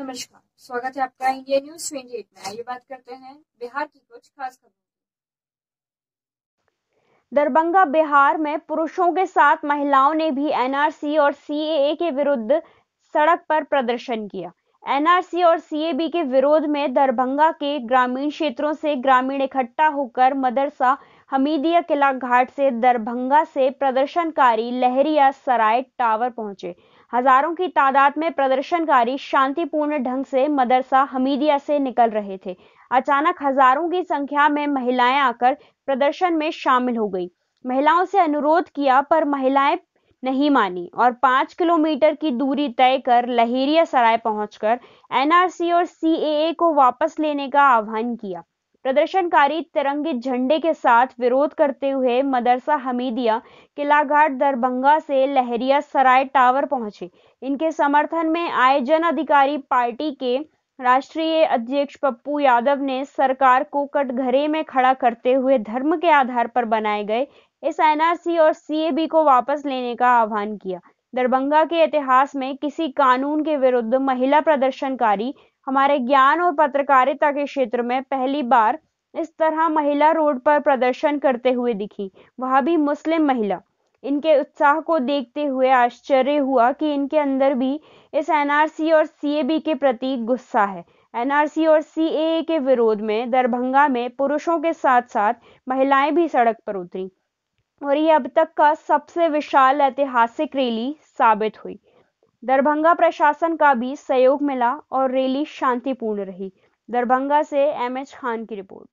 नमस्कार स्वागत है आपका इंडिया न्यूज एट में आइए बात करते हैं बिहार की कुछ खास खबरों दरभंगा बिहार में पुरुषों के साथ महिलाओं ने भी एनआरसी और सीएए के विरुद्ध सड़क पर प्रदर्शन किया एनआरसी और सीएबी के विरोध में दरभंगा के ग्रामीण क्षेत्रों से ग्रामीण इकट्ठा होकर मदरसा हमीदिया किला घाट से दरभंगा से प्रदर्शनकारी लहरिया सराय टावर पहुंचे हजारों की तादाद में प्रदर्शनकारी शांतिपूर्ण ढंग से मदरसा हमीदिया से निकल रहे थे अचानक हजारों की संख्या में महिलाएं आकर प्रदर्शन में शामिल हो गई महिलाओं से अनुरोध किया पर महिलाएं नहीं मानी और पांच किलोमीटर की दूरी तय कर लहेरिया सराय पहुंचकर एनआरसी और सीएए को वापस लेने का आह्वान किया प्रदर्शनकारी तिरंगे झंडे के साथ विरोध करते हुए मदरसा हमीदिया किलाघाट दरभंगा से लहरिया सराय टावर पहुंचे इनके समर्थन में आए जन अधिकारी पार्टी के राष्ट्रीय अध्यक्ष पप्पू यादव ने सरकार को कटघरे में खड़ा करते हुए धर्म के आधार पर बनाए गए इस एनआरसी और सीएबी को वापस लेने का आह्वान किया दरभंगा के इतिहास में किसी कानून के विरुद्ध महिला प्रदर्शनकारी हमारे ज्ञान और पत्रकारिता के क्षेत्र में पहली बार इस तरह महिला रोड पर प्रदर्शन करते हुए दिखी वह भी मुस्लिम महिला इनके उत्साह को देखते हुए आश्चर्य हुआ कि इनके अंदर भी इस एनआरसी और सीएबी के प्रति गुस्सा है एनआरसी और सीएए के विरोध में दरभंगा में पुरुषों के साथ साथ महिलाएं भी सड़क पर उतरी और ये अब तक का सबसे विशाल ऐतिहासिक रैली साबित हुई दरभंगा प्रशासन का भी सहयोग मिला और रैली शांतिपूर्ण रही दरभंगा से एम एच खान की रिपोर्ट